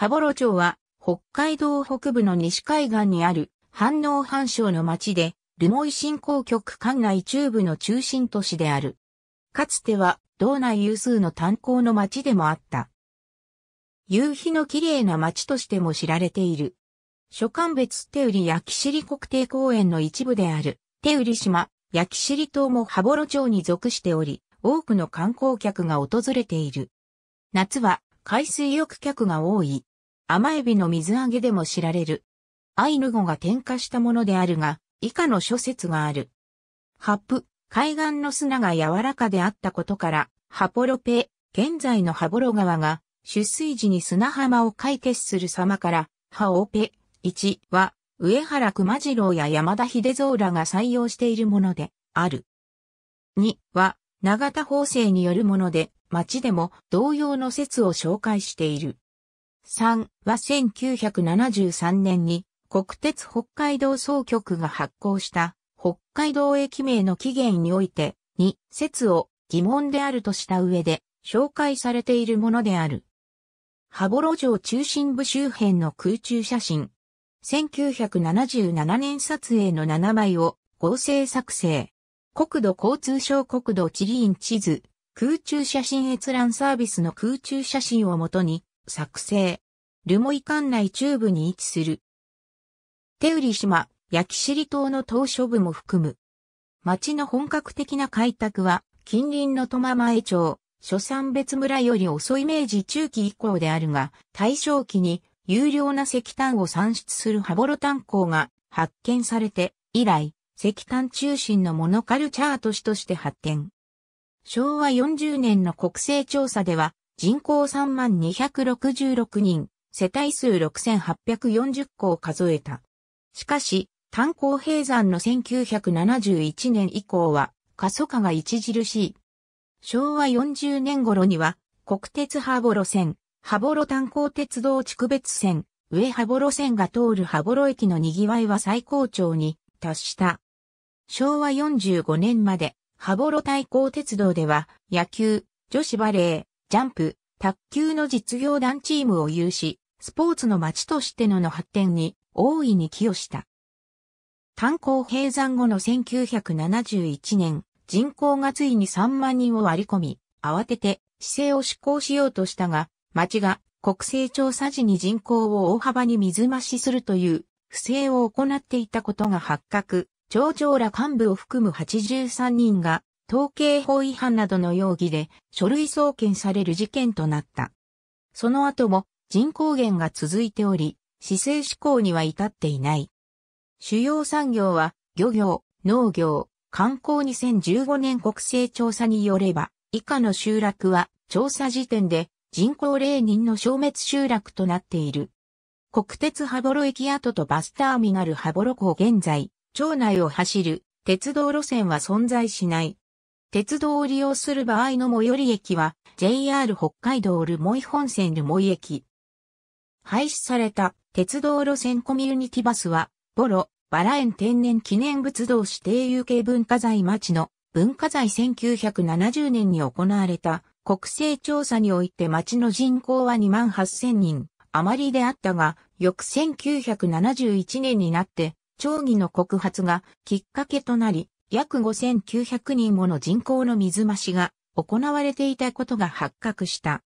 羽幌町は、北海道北部の西海岸にある、反応反省の町で、留萌振興局管内中部の中心都市である。かつては、道内有数の炭鉱の町でもあった。夕日の綺麗な町としても知られている。所管別手売り焼き尻国定公園の一部である、手売島、焼き尻島も羽幌町に属しており、多くの観光客が訪れている。夏は海水浴客が多い。甘エビの水揚げでも知られる。アイヌ語が添加したものであるが、以下の諸説がある。ハプ、海岸の砂が柔らかであったことから、ハポロペ、現在のハボロ川が、出水時に砂浜を解決する様から、ハオペ、1は、上原熊次郎や山田秀蔵らが採用しているもので、ある。2は、永田法制によるもので、町でも同様の説を紹介している。3は1973年に国鉄北海道総局が発行した北海道駅名の起源において2説を疑問であるとした上で紹介されているものである。羽幌城中心部周辺の空中写真。1977年撮影の7枚を合成作成。国土交通省国土地理院地図、空中写真閲覧サービスの空中写真をもとに作成。留萌管内中部に位置する。手売島、焼き尻島の島嶼部も含む。町の本格的な開拓は、近隣の苫前町、諸山別村より遅い明治中期以降であるが、大正期に有料な石炭を産出する羽幌炭鉱が発見されて、以来、石炭中心のモノカルチャー都市として発展。昭和40年の国勢調査では、人口3万266人、世帯数6840戸を数えた。しかし、炭鉱閉山の1971年以降は、過疎化が著しい。昭和40年頃には、国鉄羽幌線、羽幌炭鉱鉄道地区別線、上羽幌線が通る羽幌駅の賑わいは最高潮に達した。昭和45年まで、羽幌対抗鉄道では、野球、女子バレー、ジャンプ、卓球の実業団チームを有し、スポーツの街としてのの発展に大いに寄与した。炭鉱閉山後の1971年、人口がついに3万人を割り込み、慌てて市政を執行しようとしたが、町が国勢調査時に人口を大幅に水増しするという不正を行っていたことが発覚、町長ら幹部を含む83人が統計法違反などの容疑で書類送検される事件となった。その後も人口減が続いており、市政施行には至っていない。主要産業は漁業、農業、観光2015年国勢調査によれば、以下の集落は調査時点で人口0人の消滅集落となっている。国鉄羽幌駅跡とバスターミナル羽幌港現在、町内を走る鉄道路線は存在しない。鉄道を利用する場合の最寄り駅は JR 北海道留萌本線留萌駅。廃止された鉄道路線コミュニティバスは、ボロ、バラ園天然記念物道指定有形文化財町の文化財1970年に行われた国勢調査において町の人口は2万8000人余りであったが、翌1971年になって、町議の告発がきっかけとなり、約5900人もの人口の水増しが行われていたことが発覚した。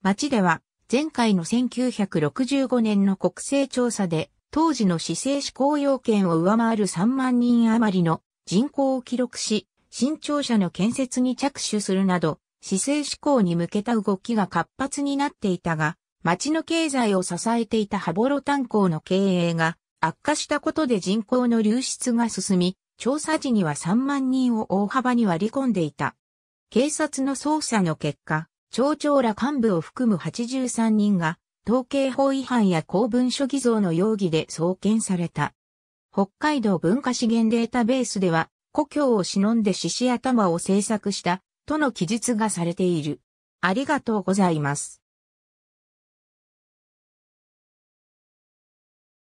町では前回の1965年の国勢調査で当時の市政施行要件を上回る3万人余りの人口を記録し、新庁舎の建設に着手するなど、市政施行に向けた動きが活発になっていたが、町の経済を支えていた羽幌炭鉱の経営が悪化したことで人口の流出が進み、調査時には3万人を大幅に割り込んでいた。警察の捜査の結果、町長ら幹部を含む83人が、統計法違反や公文書偽造の容疑で送検された。北海道文化資源データベースでは、故郷を忍んで獅子頭を制作した、との記述がされている。ありがとうございます。